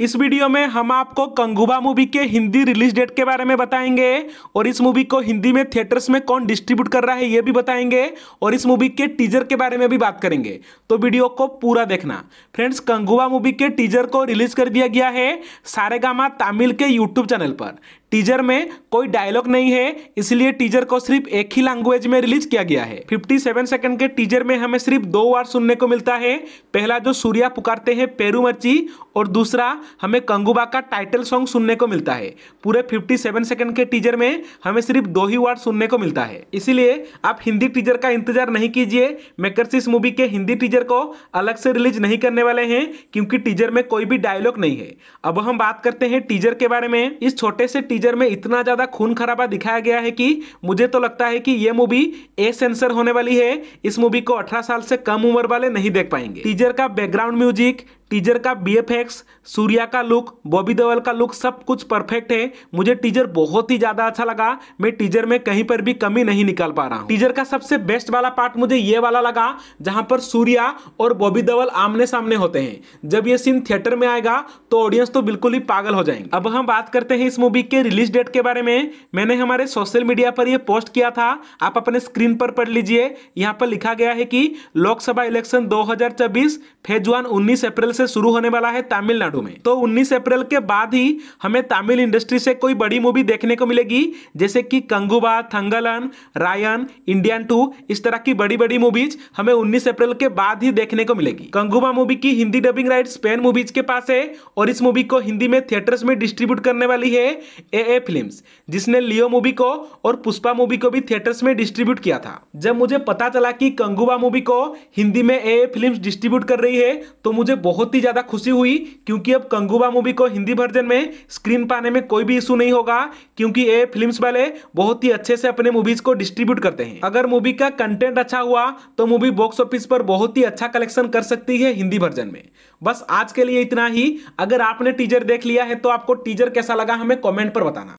इस वीडियो में हम आपको कंगुबा मूवी के हिंदी रिलीज डेट के बारे में बताएंगे और इस मूवी को हिंदी में थिएटर्स में कौन डिस्ट्रीब्यूट कर रहा है ये भी बताएंगे और इस मूवी के टीजर के बारे में भी बात करेंगे तो वीडियो को पूरा देखना फ्रेंड्स कंगुबा मूवी के टीजर को रिलीज कर दिया गया है सारेगामा तमिल के यूट्यूब चैनल पर टीजर में कोई डायलॉग नहीं है इसलिए टीजर को सिर्फ एक ही लैंग्वेज में रिलीज किया गया है 57 सेकंड के टीजर में हमें सिर्फ दो बार सुनने को मिलता है पहला जो सूर्या पुकारते हैं पेरू मर्ची और दूसरा हमें कंगुबा का टाइटल सॉन्ग सुनने को मिलता है पूरे 57 सेकंड के टीजर में हमें सिर्फ दो ही वर्ड सुनने को मिलता है इसीलिए आप हिंदी टीजर का इंतजार नहीं कीजिए मेकर्स इस मूवी के हिंदी टीजर को अलग से रिलीज नहीं करने वाले हैं क्योंकि टीजर में कोई भी डायलॉग नहीं है अब हम बात करते हैं टीजर के बारे में इस छोटे से टीजर में इतना ज़्यादा खून खराबा दिखाया गया है कि मुझे तो लगता है कि यह मूवी ए सेंसर होने वाली है इस मूवी को अठारह साल से कम उम्र वाले नहीं देख पाएंगे टीजर का बैकग्राउंड म्यूजिक टीजर का बी एफ एक्स सूर्या का लुक बॉबी देवल का लुक सब कुछ परफेक्ट है मुझे टीजर बहुत ही ज्यादा अच्छा लगा मैं टीजर में कहीं पर भी कमी नहीं निकाल पा रहा हूँ टीजर का सबसे बेस्ट वाला पार्ट मुझे ये वाला लगा जहां पर सूर्या और बॉबी देवल आमने सामने होते हैं जब ये सीन थिएटर में आएगा तो ऑडियंस तो बिल्कुल ही पागल हो जाएंगे अब हम बात करते हैं इस मूवी के रिलीज डेट के बारे में मैंने हमारे सोशल मीडिया पर यह पोस्ट किया था आप अपने स्क्रीन पर पढ़ लीजिए यहाँ पर लिखा गया है कि लोकसभा इलेक्शन चौबीस फेज वन उन्नीस अप्रैल से शुरू होने वाला है तमिलनाडु में तो 19 अप्रैल के बाद ही हमें तमिल इंडस्ट्री से कोई बड़ी मूवी देखने को मिलेगी जैसे कि कंगुबा थंगलन रायन इंडियन टू इस तरह की बड़ी बड़ी मूवीज हमें उन्नीस अप्रैल के बाद ही देखने को मिलेगी कंगुबा मूवी की हिंदी डबिंग राइट स्पेन मूवीज के पास है और इस मूवी को हिंदी में थिएटर्स में डिस्ट्रीब्यूट करने वाली है ए ए फिल्म जिसने लियो मूवी को और पुष्पा मूवी को भी थिएटर्स में डिस्ट्रीब्यूट किया था जब मुझे पता चला कि कंगुबा मूवी को हिंदी में ए ए फिल्म डिस्ट्रीब्यूट कर रही है तो मुझे बहुत बहुत ही ज़्यादा खुशी हुई क्योंकि अब कंगूबा मूवी को हिंदी वर्जन में स्क्रीन पाने में कोई भी इशू नहीं होगा क्योंकि ये फिल्म्स वाले बहुत ही अच्छे से अपने मूवीज को डिस्ट्रीब्यूट करते हैं अगर मूवी का कंटेंट अच्छा हुआ तो मूवी बॉक्स ऑफिस पर बहुत ही अच्छा कलेक्शन कर सकती है हिंदी वर्जन में बस आज के लिए इतना ही अगर आपने टीजर देख लिया है तो आपको टीजर कैसा लगा हमें कॉमेंट पर बताना